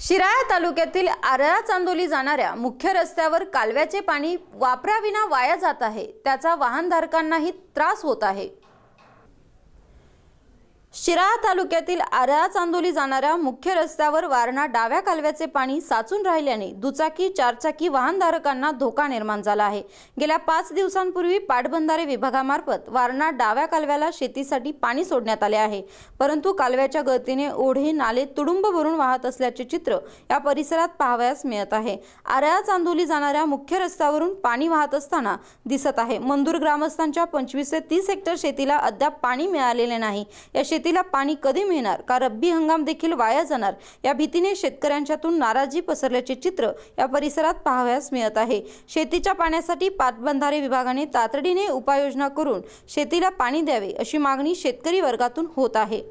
शिराया तालुक्यातील आरळा चांदोली जाणाऱ्या मुख्य रस्त्यावर कालव्याचे पाणी वापराविना वाया जात आहे त्याचा वाहनधारकांनाही त्रास होत आहे शिराळा तालुक्यातील आरळा चांदोली जाणाऱ्या मुख्य रस्त्यावर वारणा डाव्या कालव्याचे पाणी साचून राहिल्याने दुचाकी चारचाकी वाहनधारकांना धोका निर्माण झाला आहे गेल्या पाच दिवसांपूर्वी पाटबंधारे विभागामार्फत वारणा डाव्या कालव्याला शेतीसाठी पाणी सोडण्यात आले आहे परंतु कालव्याच्या गळतीने ओढे नाले तुडुंब भरून वाहत असल्याचे चित्र या परिसरात पाहावयास मिळत आहे आरळा चांदोली जाणाऱ्या मुख्य रस्त्यावरून पाणी वाहत असताना दिसत आहे मंदूर ग्रामस्थांच्या पंचवीस ते तीस हेक्टर शेतीला अद्याप पाणी मिळालेले नाही या शेती शेतीला पाणी कधी मिळणार का रब्बी हंगाम देखील वाया जाणार या भीतीने शेतकऱ्यांच्यातून नाराजी पसरल्याचे चित्र या परिसरात पाहावयास मिळत आहे शेतीच्या पाण्यासाठी पाटबंधारे विभागाने तातडीने उपाययोजना करून शेतीला पाणी द्यावे अशी मागणी शेतकरी वर्गातून होत आहे